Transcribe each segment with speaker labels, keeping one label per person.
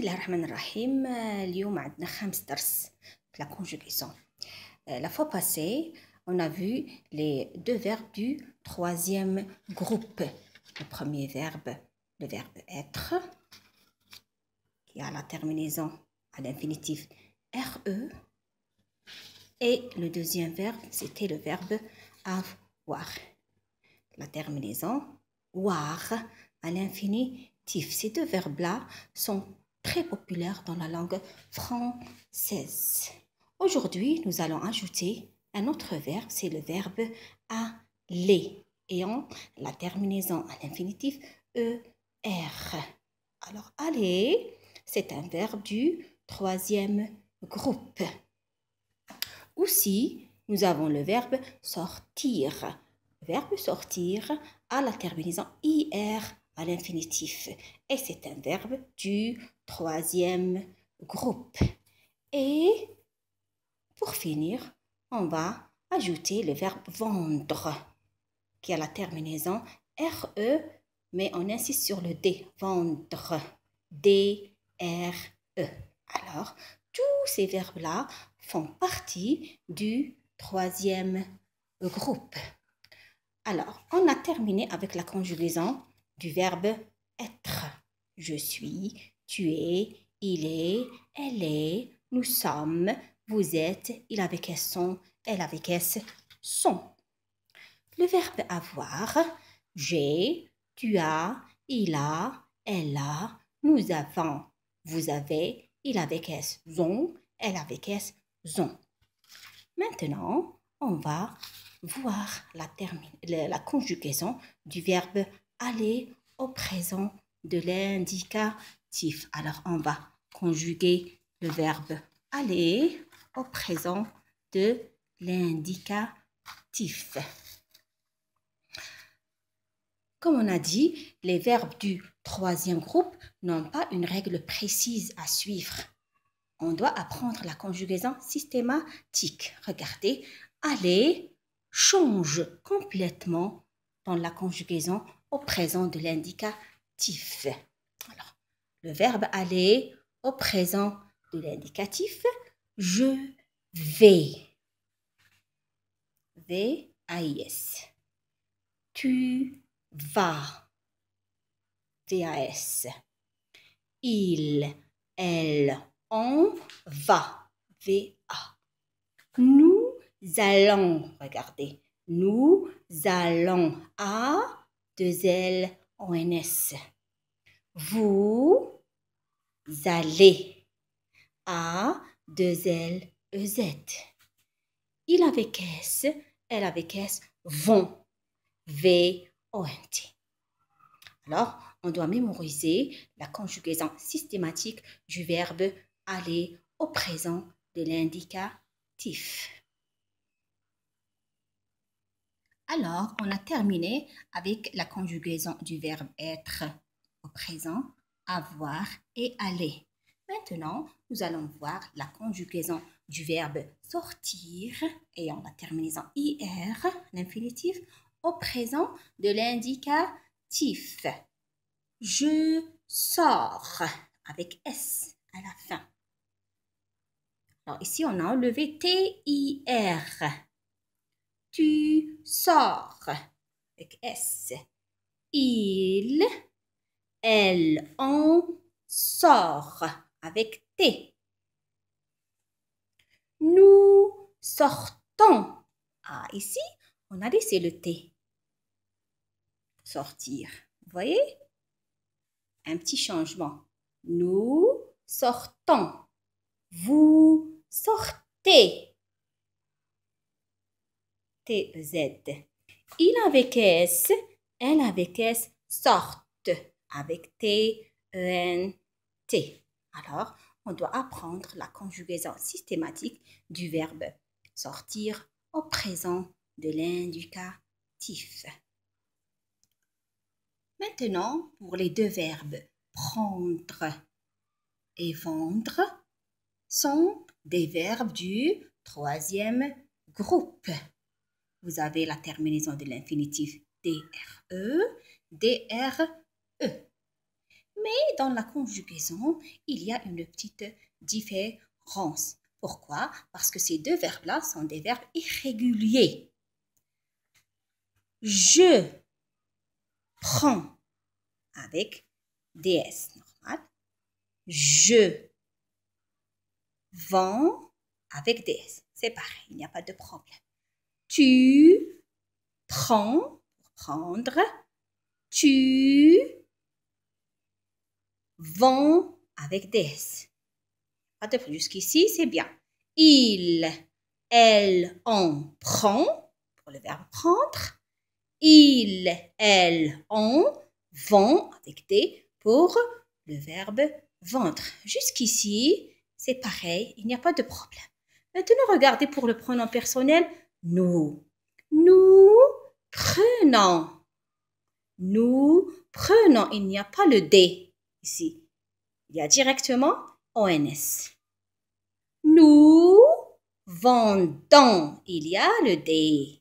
Speaker 1: la conjugaison euh, la fois passée on a vu les deux verbes du troisième groupe le premier verbe le verbe être qui a la terminaison à l'infinitif re et le deuxième verbe c'était le verbe avoir la terminaison voir à l'infinitif ces deux verbes là sont très populaire dans la langue française. Aujourd'hui, nous allons ajouter un autre verbe, c'est le verbe aller, ayant la terminaison à l'infinitif er. Alors, aller, c'est un verbe du troisième groupe. Aussi, nous avons le verbe sortir. Le verbe sortir à la terminaison ir à l'infinitif. Et c'est un verbe du troisième groupe. Et pour finir, on va ajouter le verbe vendre qui a la terminaison RE, mais on insiste sur le D, vendre. D, R, E. Alors, tous ces verbes-là font partie du troisième groupe. Alors, on a terminé avec la conjugaison du verbe être. Je suis, tu es, il est, elle est, nous sommes, vous êtes, il avec Elles sont, elle avec Elles sont. Le verbe avoir, j'ai, tu as, il a, elle a, nous avons, vous avez, il avec Elles son, elle avec Elles ont. Maintenant, on va voir la, la conjugaison du verbe aller au présent de l'indicatif. Alors, on va conjuguer le verbe aller au présent de l'indicatif. Comme on a dit, les verbes du troisième groupe n'ont pas une règle précise à suivre. On doit apprendre la conjugaison systématique. Regardez, aller change complètement dans la conjugaison au présent de l'indicatif. Alors, le verbe aller au présent de l'indicatif, je vais. V-A-I-S. Tu vas. V-A-S. Il, elle, on va. V-A. Nous allons, regardez, nous allons à l Vous allez à deux l e z. Il avec S, elle avec S, vont. V O N T. Alors, on doit mémoriser la conjugaison systématique du verbe aller au présent de l'indicatif. Alors, on a terminé avec la conjugaison du verbe être au présent, avoir et aller. Maintenant, nous allons voir la conjugaison du verbe sortir, et va la en IR, l'infinitif, au présent de l'indicatif. Je sors avec S à la fin. Alors ici, on a enlevé r tu sors. Avec S. Il, elle on sort. Avec T. Nous sortons. Ah, ici, on a laissé le T. Sortir. Vous voyez Un petit changement. Nous sortons. Vous sortez. Il avec S, elle avec S, sorte avec T, E, N, T. Alors, on doit apprendre la conjugaison systématique du verbe sortir au présent de l'indicatif. Maintenant, pour les deux verbes prendre et vendre sont des verbes du troisième groupe vous avez la terminaison de l'infinitif DRE, DRE. Mais dans la conjugaison, il y a une petite différence. Pourquoi Parce que ces deux verbes-là sont des verbes irréguliers. Je prends avec DS normal. Je vends avec DS. C'est pareil, il n'y a pas de problème. Tu prends, pour « prendre. Tu vends avec des. Jusqu'ici, c'est bien. Il, elle en prend, pour le verbe prendre. Il, elle en vend avec des pour le verbe vendre. Jusqu'ici, c'est pareil, il n'y a pas de problème. Maintenant, regardez pour le pronom personnel nous, nous prenons. Nous prenons. Il n'y a pas le D ici. Il y a directement ONS. Nous vendons. Il y a le D.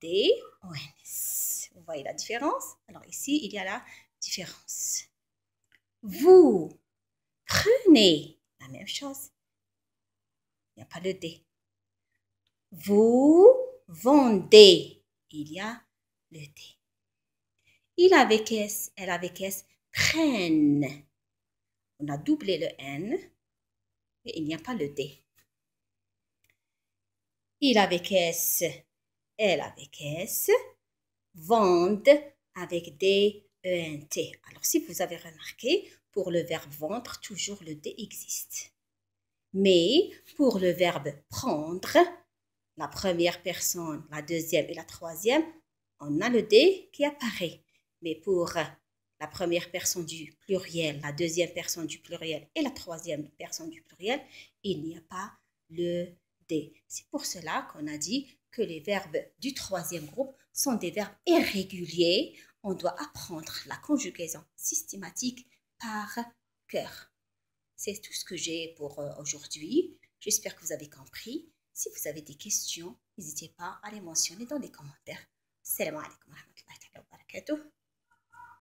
Speaker 1: D, ONS. Vous voyez la différence Alors ici, il y a la différence. Vous prenez la même chose. Il n'y a pas le D vous vendez. Il y a le T. Il avec S, elle avec S, prennent. On a doublé le N et il n'y a pas le D. Il avec S, elle avec S, vendent avec D, E, N, T. Alors si vous avez remarqué, pour le verbe vendre, toujours le D existe. Mais pour le verbe prendre, la première personne, la deuxième et la troisième, on a le D qui apparaît. Mais pour euh, la première personne du pluriel, la deuxième personne du pluriel et la troisième personne du pluriel, il n'y a pas le D. C'est pour cela qu'on a dit que les verbes du troisième groupe sont des verbes irréguliers. On doit apprendre la conjugaison systématique par cœur. C'est tout ce que j'ai pour euh, aujourd'hui. J'espère que vous avez compris. Si vous avez des questions, n'hésitez pas à les mentionner dans les commentaires. Salam alaikum wa rahmatullahi wa barakatuh.